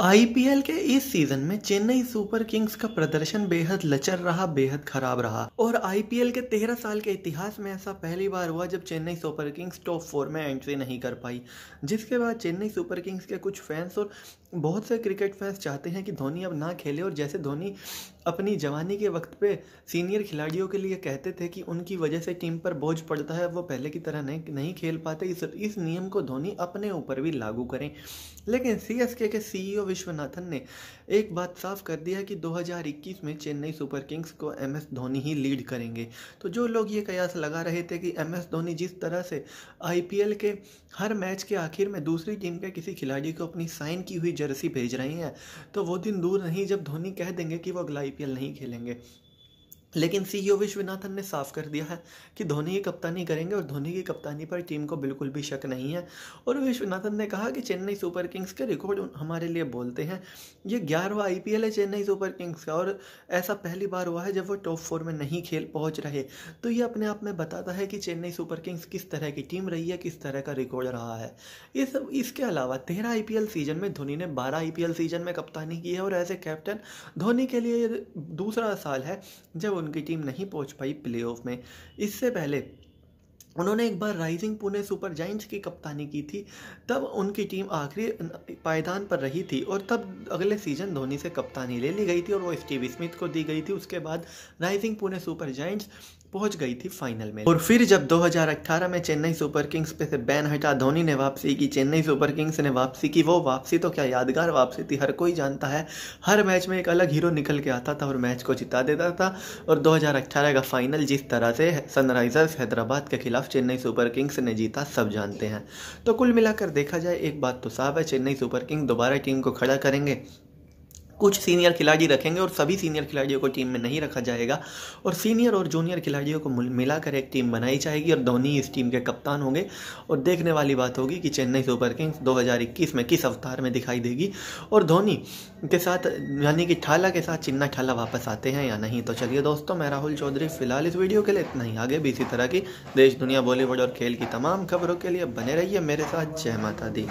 IPL के इस season में चेन्नई सुपर किंग्स का प्रदर्शन बेहद लचर रहा बेहद खराब रहा और आईपीएल के तेरह साल के इतिहास में ऐसा पहली बार हुआ जब Chennai Super Kings top four में एंट्री नहीं कर पाई जिसके बाद चेन्नई सुपर किंग्स के कुछ फैंस और बहुत से क्रिकेट फैंस चाहते हैं कि धोनी अब ना खेले और जैसे धोनी अपनी जवानी के वक्त पे सीनियर खिलाड़ियों के लिए कहते थे कि उनकी वजह से टीम पर बोझ पड़ता है वो पहले की तरह नहीं नहीं खेल पाते इस इस नियम को धोनी अपने ऊपर भी लागू करें लेकिन C S K CEO e Viswanathan ने एक बात साफ कर दिया कि 2021 में चेन्नई सुपर किंग्स को एम एस धोनी ही लीड करेंगे तो जो लोग ये कयास लगा रहे थे कि एम एस धोनी जिस तरह से आई के हर मैच के आखिर में दूसरी टीम के किसी खिलाड़ी को अपनी साइन की हुई जर्सी भेज रही हैं तो वो दिन दूर नहीं जब धोनी कह देंगे कि वो अगला आईपीएल नहीं खेलेंगे लेकिन सीईओ e विश्वनाथन ने साफ कर दिया है कि धोनी की कप्तानी करेंगे और धोनी की कप्तानी पर टीम को बिल्कुल भी शक नहीं है और विश्वनाथन ने कहा कि चेन्नई सुपर किंग्स के रिकॉर्ड हमारे लिए बोलते हैं ये ग्यारहवा आईपीएल है चेन्नई सुपर किंग्स का और ऐसा पहली बार हुआ है जब वो टॉप फोर में नहीं खेल पहुँच रहे तो ये अपने आप में बताता है कि चेन्नई सुपर किंग्स किस तरह की टीम रही है किस तरह का रिकॉर्ड रहा है इस इसके अलावा तेरह आई सीजन में धोनी ने बारह आई सीजन में कप्तानी की है और एज ए कैप्टन धोनी के लिए दूसरा साल है जब उनकी टीम नहीं पहुंच पाई प्ले में इससे पहले उन्होंने एक बार राइजिंग पुणे सुपर जाइंट्स की कप्तानी की थी तब उनकी टीम आखिरी पायदान पर रही थी और तब अगले सीजन धोनी से कप्तानी ले ली गई थी और वो स्टीव स्मिथ को दी गई थी उसके बाद राइजिंग पुणे सुपर जाइंट्स पहुंच गई थी फाइनल में और फिर जब 2018 में चेन्नई सुपर किंग्स पे से बैन हटा धोनी ने वापसी की चेन्नई सुपर किंग्स ने वापसी की वो वापसी तो क्या यादगार वापसी थी हर कोई जानता है हर मैच में एक अलग हीरो निकल के आता था और मैच को जिता देता था और 2018 का फाइनल जिस तरह से सनराइजर्स हैदराबाद के खिलाफ चेन्नई सुपर किंग्स ने जीता सब जानते हैं तो कुल मिलाकर देखा जाए एक बात तो साफ है चेन्नई सुपर किंग्स दोबारा टीम को खड़ा करेंगे कुछ सीनियर खिलाड़ी रखेंगे और सभी सीनियर खिलाड़ियों को टीम में नहीं रखा जाएगा और सीनियर और जूनियर खिलाड़ियों को मिलाकर एक टीम बनाई जाएगी और धोनी इस टीम के कप्तान होंगे और देखने वाली बात होगी कि चेन्नई सुपर किंग्स 2021 में किस अवतार में दिखाई देगी और धोनी के साथ यानी कि ठाला के साथ चिन्ना ठाला वापस आते हैं या नहीं तो चलिए दोस्तों मैं राहुल चौधरी फिलहाल इस वीडियो के लिए इतना ही आगे भी इसी तरह की देश दुनिया बॉलीवुड और खेल की तमाम खबरों के लिए बने रहिए मेरे साथ जय माता दी